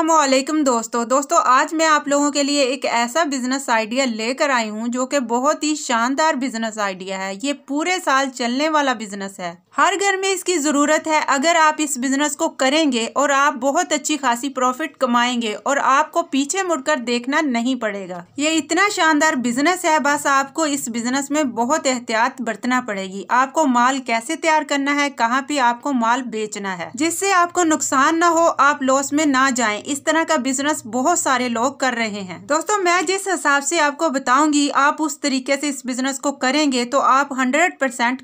असलम दोस्तों दोस्तों आज मैं आप लोगों के लिए एक ऐसा बिज़नेस आइडिया लेकर आई हूँ जो कि बहुत ही शानदार बिज़नेस आइडिया है ये पूरे साल चलने वाला बिज़नेस है हर घर में इसकी ज़रूरत है अगर आप इस बिज़नेस को करेंगे और आप बहुत अच्छी खासी प्रॉफिट कमाएंगे और आपको पीछे मुड़कर देखना नहीं पड़ेगा ये इतना शानदार बिज़नेस है बस आपको इस बिज़नेस में बहुत एहतियात बरतना पड़ेगी आपको माल कैसे तैयार करना है कहाँ पे आपको माल बेचना है जिससे आपको नुकसान ना हो आप लॉस में ना जाए इस तरह का बिजनेस बहुत सारे लोग कर रहे हैं दोस्तों मैं जिस हिसाब से आपको बताऊंगी आप उस तरीके से इस बिजनेस को करेंगे तो आप हंड्रेड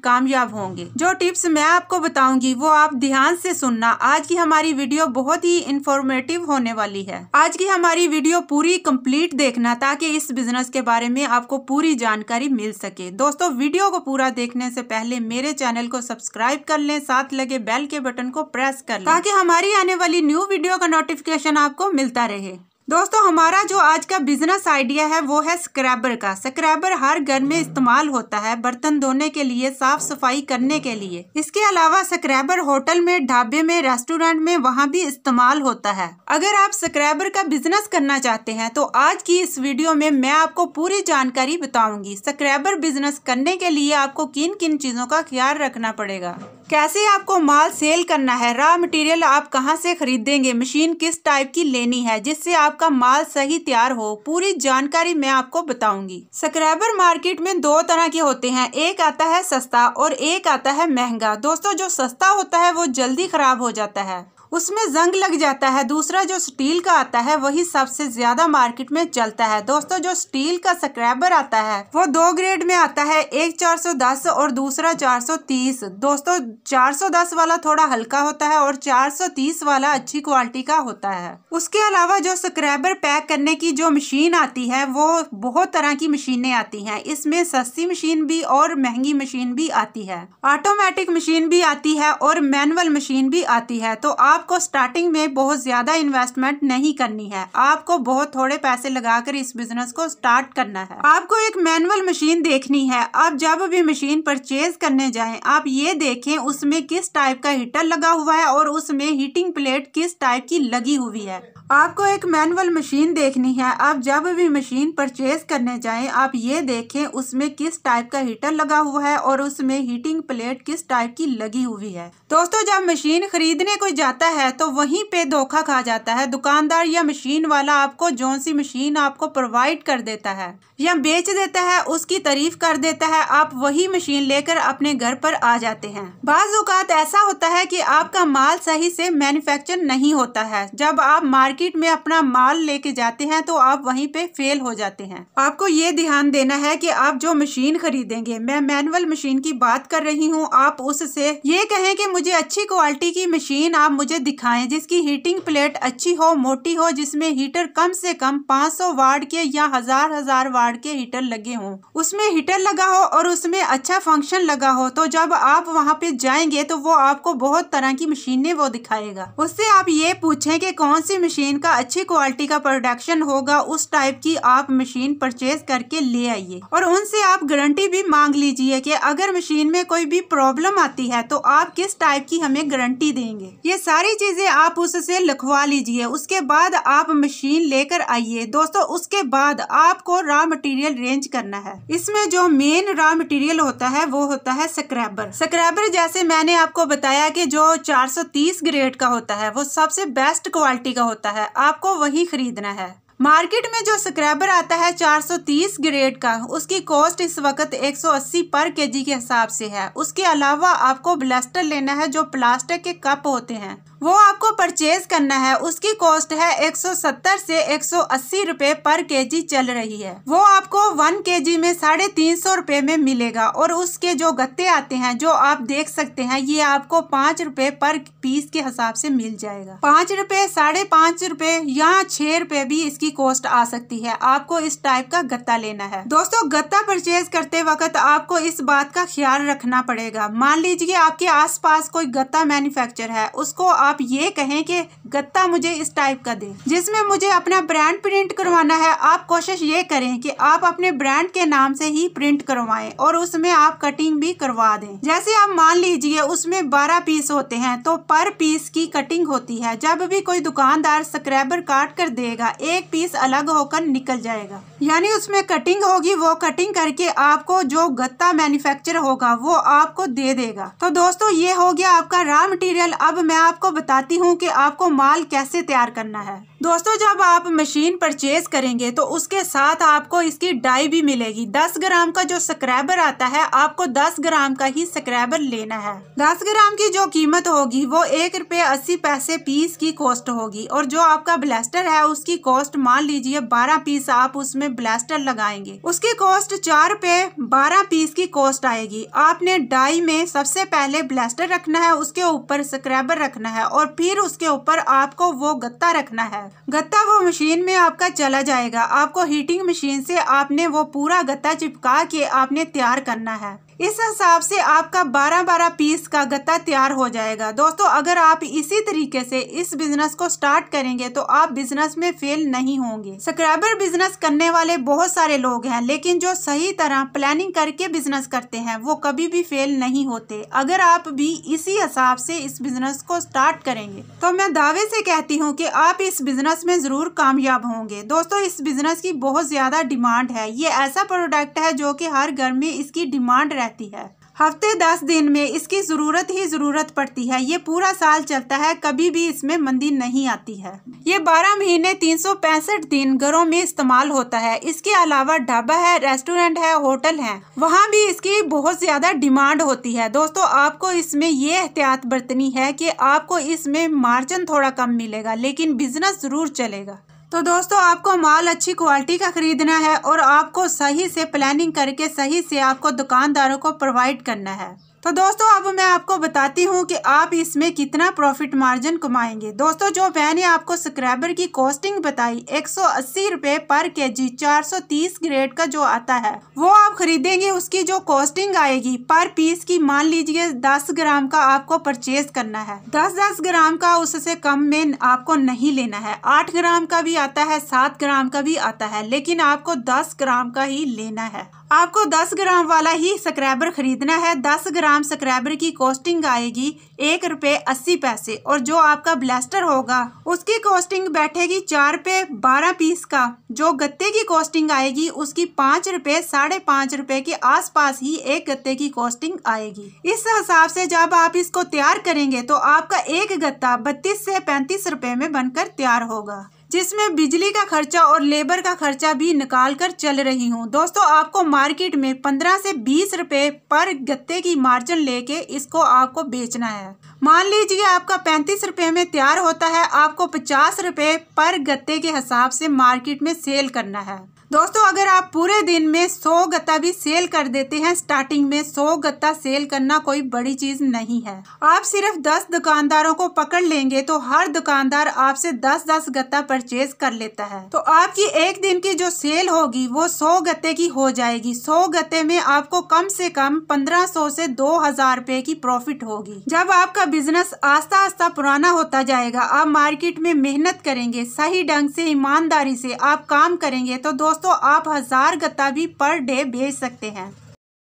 कामयाब होंगे जो टिप्स टिप्स मैं आपको बताऊंगी वो आप ध्यान से सुनना आज की हमारी वीडियो बहुत ही इंफॉर्मेटिव होने वाली है आज की हमारी वीडियो पूरी कंप्लीट देखना ताकि इस बिजनेस के बारे में आपको पूरी जानकारी मिल सके दोस्तों वीडियो को पूरा देखने से पहले मेरे चैनल को सब्सक्राइब कर ले साथ लगे बेल के बटन को प्रेस कर ताकि हमारी आने वाली न्यू वीडियो का नोटिफिकेशन आपको मिलता रहे दोस्तों हमारा जो आज का बिजनेस आइडिया है वो है स्क्रैबर का स्क्रैबर हर घर में इस्तेमाल होता है बर्तन धोने के लिए साफ सफाई करने के लिए इसके अलावा स्क्रैबर होटल में ढाबे में रेस्टोरेंट में वहाँ भी इस्तेमाल होता है अगर आप स्क्रैबर का बिजनेस करना चाहते हैं तो आज की इस वीडियो में मैं आपको पूरी जानकारी बताऊंगी स्क्रैबर बिजनेस करने के लिए आपको किन किन चीजों का ख्याल रखना पड़ेगा कैसे आपको माल सेल करना है रॉ मटेरियल आप कहां से खरीदेंगे मशीन किस टाइप की लेनी है जिससे आपका माल सही तैयार हो पूरी जानकारी मैं आपको बताऊंगी स्क्रैबर मार्केट में दो तरह के होते हैं एक आता है सस्ता और एक आता है महंगा दोस्तों जो सस्ता होता है वो जल्दी खराब हो जाता है उसमें जंग लग जाता है दूसरा जो स्टील का आता है वही सबसे ज़्यादा मार्केट में चलता है दोस्तों जो स्टील का स्क्रैबर आता है वो दो ग्रेड में आता है एक 410 और दूसरा 430 दोस्तों 410 वाला थोड़ा हल्का होता है और 430 वाला अच्छी क्वालिटी का होता है उसके अलावा जो स्क्रैबर पैक करने की जो मशीन आती है वो बहुत तरह की मशीने आती है इसमें सस्ती मशीन भी और महंगी मशीन भी आती है ऑटोमेटिक मशीन भी आती है और मैनुअल मशीन भी आती है तो आप आपको स्टार्टिंग में बहुत ज़्यादा इन्वेस्टमेंट नहीं करनी है आपको बहुत थोड़े पैसे लगाकर इस बिजनेस को स्टार्ट करना है आपको एक मैनुअल मशीन देखनी है आप जब भी मशीन परचेज करने जाएं आप ये देखें उसमें किस टाइप का हीटर लगा हुआ है और उसमें हीटिंग प्लेट किस टाइप की लगी हुई है आपको एक मैनुअल मशीन देखनी है आप जब भी मशीन परचेज़ करने जाएं आप ये देखें उसमें किस टाइप का हीटर लगा हुआ है और उसमें हीटिंग प्लेट किस टाइप की लगी हुई है दोस्तों जब मशीन खरीदने को जाता है तो वहीं पे धोखा खा जाता है दुकानदार या मशीन वाला आपको जोन सी मशीन आपको प्रोवाइड कर देता है या बेच देता है उसकी तारीफ कर देता है आप वही मशीन लेकर अपने घर पर आ जाते हैं बाज़ ऐसा होता है की आपका माल सही से मैन्युफेक्चर नहीं होता है जब आप मार्केट मार्केट में अपना माल लेके जाते हैं तो आप वहीं पे फेल हो जाते हैं आपको ये ध्यान देना है कि आप जो मशीन खरीदेंगे मैं मैनुअल मशीन की बात कर रही हूँ आप उससे ये कहें कि मुझे अच्छी क्वालिटी की मशीन आप मुझे दिखाएं जिसकी हीटिंग प्लेट अच्छी हो मोटी हो जिसमें हीटर कम से कम 500 वार्ड के या हजार हजार वार्ड के हीटर लगे हों उसमें हीटर लगा हो और उसमें अच्छा फंक्शन लगा हो तो जब आप वहाँ पे जाएंगे तो वो आपको बहुत तरह की मशीने वो दिखाएगा उससे आप ये पूछे की कौन सी मशीन मशीन का अच्छी क्वालिटी का प्रोडक्शन होगा उस टाइप की आप मशीन परचेज करके ले आइए और उनसे आप गारंटी भी मांग लीजिए कि अगर मशीन में कोई भी प्रॉब्लम आती है तो आप किस टाइप की हमें गारंटी देंगे ये सारी चीजें आप उससे लिखवा लीजिए उसके बाद आप मशीन लेकर आइए दोस्तों उसके बाद आपको रॉ मटेरियल रेंज करना है इसमें जो मेन रॉ मटेरियल होता है वो होता है स्क्रैबर स्क्रैबर जैसे मैंने आपको बताया कि जो 430 ग्रेड का होता है वो सबसे बेस्ट क्वालिटी का होता है है आपको वही खरीदना है मार्केट में जो स्क्रैबर आता है 430 ग्रेड का उसकी कॉस्ट इस वक्त 180 पर केजी के हिसाब से है उसके अलावा आपको ब्लास्टर लेना है जो प्लास्टिक के कप होते हैं वो आपको परचेज़ करना है उसकी कॉस्ट है 170 से 180 रुपए पर केजी चल रही है वो आपको वन केजी में साढ़े तीन सौ में मिलेगा और उसके जो गत्ते आते हैं जो आप देख सकते हैं ये आपको पाँच रुपए पर पीस के हिसाब से मिल जाएगा पाँच रुपए साढ़े पाँच रुपए या छह रुपए भी इसकी कॉस्ट आ सकती है आपको इस टाइप का गत्ता लेना है दोस्तों गत्ता परचेज करते वक्त आपको इस बात का ख्याल रखना पड़ेगा मान लीजिए आपके आस कोई गत्ता मैन्युफेक्चर है उसको आप ये कहें कि गत्ता मुझे इस टाइप का दे जिसमें मुझे अपना ब्रांड प्रिंट करवाना है आप कोशिश ये करें कि आप अपने ब्रांड के नाम से ही प्रिंट करवाएं और उसमें आप कटिंग भी करवा दें जैसे आप मान लीजिए उसमें बारह पीस होते हैं तो पर पीस की कटिंग होती है जब भी कोई दुकानदार स्क्रैबर काट कर देगा एक पीस अलग होकर निकल जाएगा यानी उसमें कटिंग होगी वो कटिंग करके आपको जो गत्ता मैन्युफैक्चर होगा वो आपको दे देगा तो दोस्तों ये हो गया आपका रॉ मटेरियल अब मैं आपको बताती हूँ कि आपको माल कैसे तैयार करना है दोस्तों जब आप मशीन परचेज करेंगे तो उसके साथ आपको इसकी डाई भी मिलेगी दस ग्राम का जो स्क्रैबर आता है आपको दस ग्राम का ही स्क्रैबर लेना है दस ग्राम की जो कीमत होगी वो एक रूपए अस्सी पैसे पीस की कॉस्ट होगी और जो आपका ब्लास्टर है उसकी कॉस्ट मान लीजिए बारह पीस आप उसमें ब्लास्टर लगाएंगे उसकी कॉस्ट चार रूपए बारह पीस की कॉस्ट आएगी आपने डाई में सबसे पहले ब्लास्टर रखना है उसके ऊपर स्क्रैबर रखना है और फिर उसके ऊपर आपको वो गत्ता रखना है गत्ता वो मशीन में आपका चला जाएगा आपको हीटिंग मशीन से आपने वो पूरा गत्ता चिपका के आपने तैयार करना है इस हिसाब से आपका बारह बारह पीस का गत्ता तैयार हो जाएगा दोस्तों अगर आप इसी तरीके से इस बिजनेस को स्टार्ट करेंगे तो आप बिजनेस में फेल नहीं होंगे सब्सक्राइबर बिजनेस करने वाले बहुत सारे लोग हैं लेकिन जो सही तरह प्लानिंग करके बिजनेस करते हैं वो कभी भी फेल नहीं होते अगर आप भी इसी हिसाब से इस बिजनेस को स्टार्ट करेंगे तो मैं दावे से कहती हूँ की आप इस बिजनेस में जरूर कामयाब होंगे दोस्तों इस बिजनेस की बहुत ज्यादा डिमांड है ये ऐसा प्रोडक्ट है जो की हर घर में इसकी डिमांड रह रहती है हफ्ते दस दिन में इसकी ज़रूरत ही ज़रूरत पड़ती है ये पूरा साल चलता है कभी भी इसमें मंदी नहीं आती है ये बारह महीने तीन सौ पैंसठ दिन घरों में इस्तेमाल होता है इसके अलावा ढाबा है रेस्टोरेंट है होटल है वहाँ भी इसकी बहुत ज़्यादा डिमांड होती है दोस्तों आपको इसमें ये एहतियात बरतनी है की आपको इसमें मार्जिन थोड़ा कम मिलेगा लेकिन बिजनेस ज़रूर चलेगा तो दोस्तों आपको माल अच्छी क्वालिटी का ख़रीदना है और आपको सही से प्लानिंग करके सही से आपको दुकानदारों को प्रोवाइड करना है तो दोस्तों अब मैं आपको बताती हूँ कि आप इसमें कितना प्रॉफिट मार्जिन कमाएंगे दोस्तों जो मैंने आपको सब्सक्राइबर की कॉस्टिंग बताई एक सौ अस्सी पर के जी चार सौ तीस ग्रेड का जो आता है वो आप खरीदेंगे उसकी जो कॉस्टिंग आएगी पर पीस की मान लीजिए दस ग्राम का आपको परचेज करना है दस दस ग्राम का उससे कम में आपको नहीं लेना है आठ ग्राम का भी आता है सात ग्राम का भी आता है लेकिन आपको दस ग्राम का ही लेना है आपको 10 ग्राम वाला ही स्क्रैबर ख़रीदना है 10 ग्राम स्क्रैबर की कॉस्टिंग आएगी एक रुपये अस्सी पैसे और जो आपका ब्लास्टर होगा उसकी कॉस्टिंग बैठेगी चार रुपये बारह पीस का जो गत्ते की कॉस्टिंग आएगी उसकी पाँच रुपये साढ़े पाँच रुपये के आसपास ही एक गत्ते की कॉस्टिंग आएगी इस हिसाब से जब आप इसको तैयार करेंगे तो आपका एक गत्ता बत्तीस से पैंतीस रुपये में बनकर तैयार होगा जिसमें बिजली का खर्चा और लेबर का खर्चा भी निकाल कर चल रही हूँ दोस्तों आपको मार्केट में पंद्रह से बीस रुपए पर गत्ते की मार्जिन लेके इसको आपको बेचना है मान लीजिए आपका पैंतीस रुपए में तैयार होता है आपको पचास रुपए पर गत्ते के हिसाब से मार्केट में सेल करना है दोस्तों अगर आप पूरे दिन में सौ गत्ता भी सेल कर देते हैं स्टार्टिंग में सौ गत्ता सेल करना कोई बड़ी चीज़ नहीं है आप सिर्फ दस दुकानदारों को पकड़ लेंगे तो हर दुकानदार आपसे दस दस गत्ता परचेज कर लेता है तो आपकी एक दिन की जो सेल होगी वो सौ गत्ते की हो जाएगी सौ गत्ते में आपको कम से कम पंद्रह सौ से दो हजार रूपए की प्रॉफिट होगी जब आपका बिजनेस आस्ता आस्ता पुराना होता जाएगा आप मार्केट में मेहनत करेंगे सही ढंग से ईमानदारी से आप काम करेंगे तो दोस्तों दोस्तों आप हज़ार गत्ता भी पर डे भेज सकते हैं